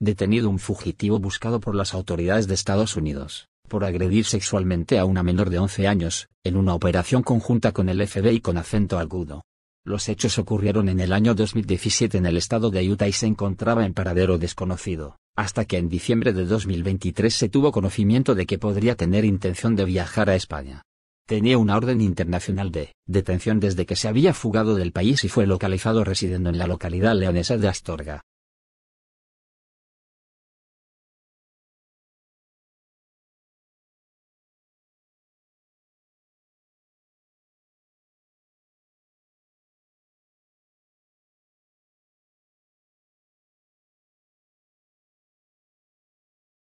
detenido un fugitivo buscado por las autoridades de Estados Unidos, por agredir sexualmente a una menor de 11 años, en una operación conjunta con el FBI con acento agudo. Los hechos ocurrieron en el año 2017 en el estado de Utah y se encontraba en paradero desconocido, hasta que en diciembre de 2023 se tuvo conocimiento de que podría tener intención de viajar a España. Tenía una orden internacional de detención desde que se había fugado del país y fue localizado residiendo en la localidad leonesa de Astorga.